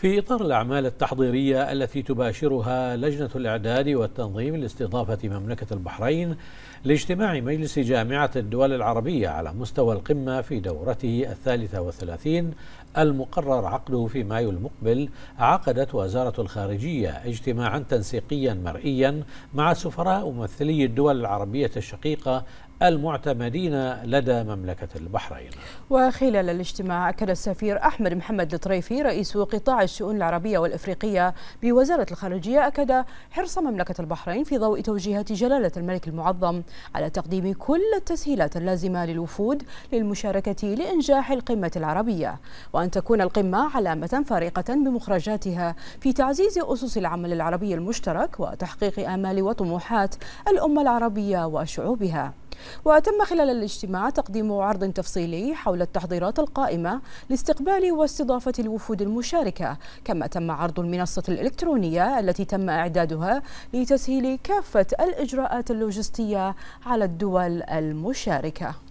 في إطار الأعمال التحضيرية التي تباشرها لجنة الإعداد والتنظيم لاستضافة مملكة البحرين لاجتماع مجلس جامعة الدول العربية على مستوى القمة في دورته الثالثة والثلاثين المقرر عقده في مايو المقبل عقدت وزارة الخارجية اجتماعا تنسيقيا مرئيا مع سفراء ممثلي الدول العربية الشقيقة المعتمدين لدى مملكة البحرين وخلال الاجتماع أكد السفير أحمد محمد الطريفي رئيس قطاع الشؤون العربية والإفريقية بوزارة الخارجية أكد حرص مملكة البحرين في ضوء توجيهات جلالة الملك المعظم على تقديم كل التسهيلات اللازمة للوفود للمشاركة لإنجاح القمة العربية وأن تكون القمة علامة فارقة بمخرجاتها في تعزيز أسس العمل العربي المشترك وتحقيق آمال وطموحات الأمة العربية وشعوبها وتم خلال الاجتماع تقديم عرض تفصيلي حول التحضيرات القائمة لاستقبال واستضافة الوفود المشاركة كما تم عرض المنصة الإلكترونية التي تم إعدادها لتسهيل كافة الإجراءات اللوجستية على الدول المشاركة